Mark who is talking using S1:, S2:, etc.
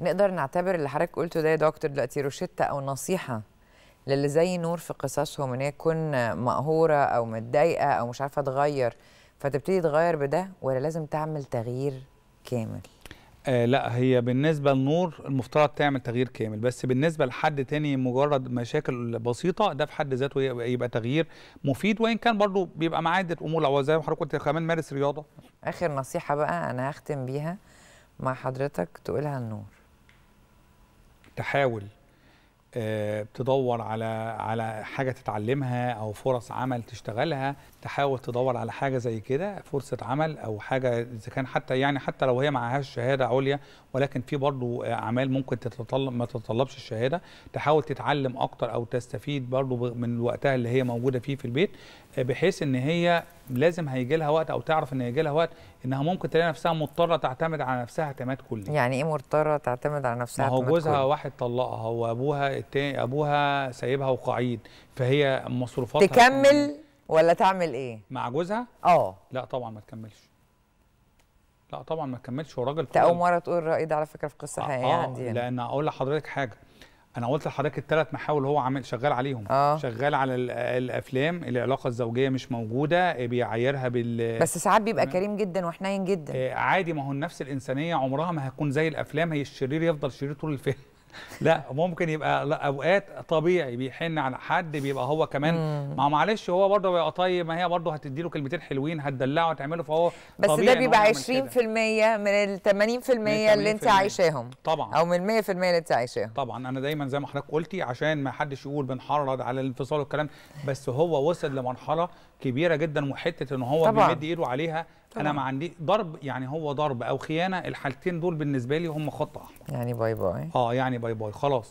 S1: نقدر نعتبر اللي حضرتك قلته ده يا دكتور دلوقتي روشته او نصيحه للي زي نور في قصصهم ان هي تكون مقهوره او متضايقه او مش عارفه تغير فتبتدي تغير بده ولا لازم تعمل تغيير
S2: كامل؟ آه لا هي بالنسبة لنور المفترض تعمل تغيير كامل بس بالنسبة لحد تاني مجرد مشاكل بسيطة ده في حد ذاته يبقى تغيير مفيد وإن كان برضو بيبقى معاه عدة أمور أو زي ما حضرتك قلت كمان مارس رياضة
S1: آخر نصيحة بقى أنا هختم بيها مع حضرتك تقولها لنور
S2: تحاول بتدور آه، على على حاجه تتعلمها او فرص عمل تشتغلها تحاول تدور على حاجه زي كده فرصه عمل او حاجه اذا كان حتى يعني حتى لو هي معهاش شهاده عليا ولكن في برضه آه، اعمال ممكن تتطلب ما تتطلبش الشهاده تحاول تتعلم اكتر او تستفيد برضه من وقتها اللي هي موجوده فيه في البيت آه، بحيث ان هي لازم هيجي لها وقت او تعرف ان هيجي لها وقت انها ممكن تلاقي نفسها مضطره تعتمد على نفسها اعتماد كلي يعني ايه مضطره تعتمد على نفسها ما هو جوزها واحد طلقها هو ابوها التاني ابوها سايبها وقاعد فهي مصروفاتها تكمل ولا تعمل ايه مع جوزها اه لا طبعا ما تكملش لا طبعا ما تكملش هو راجل انت اول
S1: مره تقول الراي ده على فكره في قصه آه، حقيقيه آه عندي لان
S2: اقول لحضرتك حاجه انا قلت لحضرتك الثلاث محاور هو عامل شغال عليهم آه. شغال على الافلام العلاقه الزوجيه مش موجوده بيعايرها بال بس ساعات بيبقى كريم جدا وحنين جدا آه عادي ما هو النفس الانسانيه عمرها ما هتكون زي الافلام هي الشرير يفضل شرير طول الفيلم لا ممكن يبقى لا اوقات طبيعي بيحن على حد بيبقى هو كمان ما معلش هو برضه بيبقى طيب ما هي برضه هتدي له كلمتين حلوين هتدلعه هتعمله فهو بس ده بيبقى 20%
S1: من ال 80% اللي انت عايشاهم
S2: طبعا او من 100% اللي انت عايشاهم طبعا انا دايما زي ما حضرتك قلتي عشان ما حدش يقول بنحرض على الانفصال والكلام بس هو وصل لمرحله كبيره جدا وحته ان هو طبعا. بيمد ايده عليها طبعا. انا ما عندي ضرب يعني هو ضرب او خيانه الحالتين دول بالنسبه لي هم خط احمر يعني باي باي اه يعني باي باي خلاص